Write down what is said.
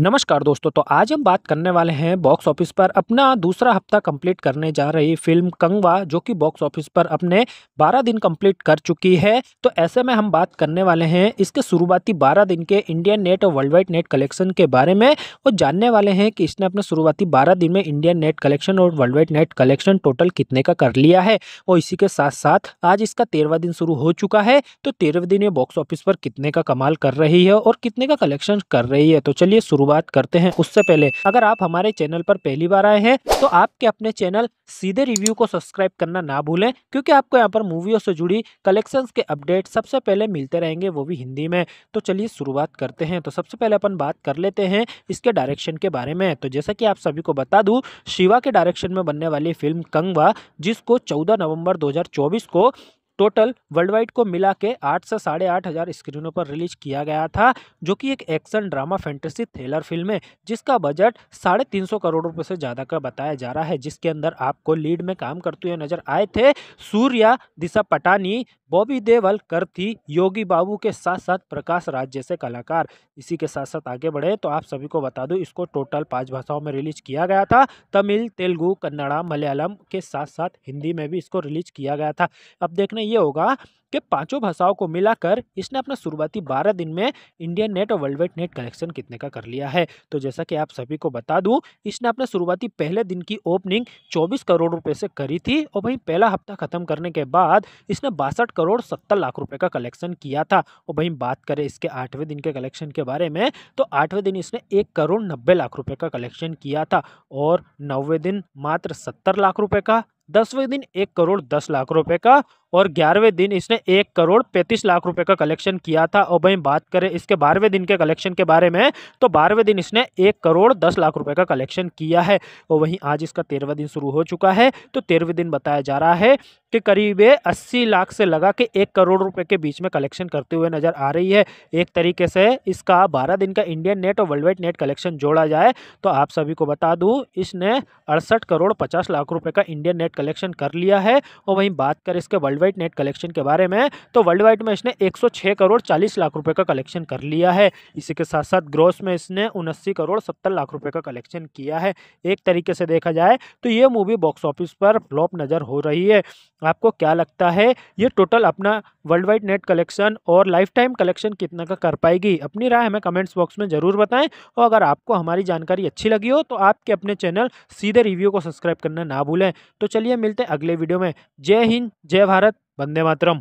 नमस्कार दोस्तों तो आज हम बात करने वाले हैं बॉक्स ऑफिस पर अपना दूसरा हफ्ता कंप्लीट करने जा रही फिल्म कंगवा जो कि बॉक्स ऑफिस पर अपने 12 दिन कंप्लीट कर चुकी है तो ऐसे में हम बात करने वाले हैं इसके शुरुआती 12 दिन के इंडियन नेट और वर्ल्ड वाइड नेट कलेक्शन के बारे में और जानने वाले हैं कि इसने अपने शुरुआती बारह दिन में इंडियन नेट कलेक्शन और world wide net collection total कितने का कर लिया है और इसी के साथ साथ आज इसका तेरहवा दिन शुरू हो चुका है तो तेरहवें दिन ये बॉक्स ऑफिस पर कितने का कमाल कर रही है और कितने का कलेक्शन कर रही है तो चलिए शुरू शुरुआत करते हैं उससे पहले अगर आप हमारे चैनल पर पहली बार आए हैं तो आपके अपने चैनल सीधे रिव्यू को सब्सक्राइब करना ना भूलें क्योंकि आपको यहाँ पर मूवियों से जुड़ी कलेक्शन के अपडेट सबसे पहले मिलते रहेंगे वो भी हिंदी में तो चलिए शुरुआत करते हैं तो सबसे पहले अपन बात कर लेते हैं इसके डायरेक्शन के बारे में तो जैसा कि आप सभी को बता दूं शिवा के डायरेक्शन में बनने वाली फिल्म कंगवा जिसको चौदह नवम्बर दो को टोटल वर्ल्ड वाइड को मिला के आठ से साढ़े आठ हज़ार स्क्रीनों पर रिलीज किया गया था जो कि एक action drama fantasy thriller film है जिसका बजट साढ़े तीन सौ करोड़ रुपये से ज़्यादा का बताया जा रहा है जिसके अंदर आपको लीड में काम करते हुए नजर आए थे सूर्या दिशा पटानी बॉबी देवल थी योगी बाबू के साथ साथ प्रकाश राज जैसे कलाकार इसी के साथ साथ आगे बढ़े तो आप सभी को बता दूं इसको टोटल पांच भाषाओं में रिलीज किया गया था तमिल तेलुगु कन्नड़ा मलयालम के साथ साथ हिंदी में भी इसको रिलीज किया गया था अब देखना ये होगा कि पांचों भाषाओं को मिलाकर इसने अपना शुरुआती बारह दिन में इंडियन नेट और वर्ल्ड वाइड नेट कलेक्शन कितने का कर लिया है तो जैसा कि आप सभी को बता दूं इसने अपने शुरुआती पहले दिन की ओपनिंग 24 करोड़ रुपए से करी थी और वहीं पहला हफ्ता खत्म करने के बाद इसने बासठ करोड़ सत्तर लाख रुपए का कलेक्शन किया था और वहीं बात करें इसके आठवें दिन के कलेक्शन के बारे में तो आठवें दिन इसने एक करोड़ नब्बे लाख रुपये का कलेक्शन किया था और नौवें दिन मात्र सत्तर लाख रुपये का दसवें दिन एक करोड़ दस लाख रुपए का और ग्यारहवें दिन इसने एक करोड़ पैंतीस लाख रुपए का कलेक्शन किया था और भाई बात करें इसके बारहवें दिन के कलेक्शन के बारे में तो बारहवें दिन इसने एक करोड़ दस लाख रुपए का कलेक्शन किया है और वहीं आज इसका तेरहवा दिन शुरू हो चुका है तो तेरहवें दिन बताया जा रहा है कि करीब अस्सी लाख से लगा के एक करोड़ रुपये के बीच में कलेक्शन करते हुए नजर आ रही है एक तरीके से इसका बारह दिन का इंडियन नेट और वर्ल्ड वाइड नेट कलेक्शन जोड़ा जाए तो आप सभी को बता दूँ इसने अड़सठ करोड़ पचास लाख रुपये का इंडियन नेट कलेक्शन कर लिया है और वहीं बात करें इसके world world wide net collection के बारे में तो वर्ल्ड वाइड में इसने 106 करोड़ 40 लाख रुपए का कलेक्शन कर लिया है इसी के साथ साथ ग्रोस में इसने उनस्सी करोड़ सत्तर लाख रुपए का कलेक्शन किया है एक तरीके से देखा जाए तो ये मूवी बॉक्स ऑफिस पर फ्लॉप नज़र हो रही है आपको क्या लगता है ये टोटल अपना वर्ल्ड वाइड नेट कलेक्शन और लाइफ टाइम कलेक्शन कितना का कर पाएगी अपनी राय हमें कमेंट्स बॉक्स में ज़रूर बताएं और अगर आपको हमारी जानकारी अच्छी लगी हो तो आपके अपने चैनल सीधे रिव्यू को सब्सक्राइब करना ना भूलें तो चलिए मिलते हैं अगले वीडियो में जय हिंद जय भारत भारत वंदे मातरम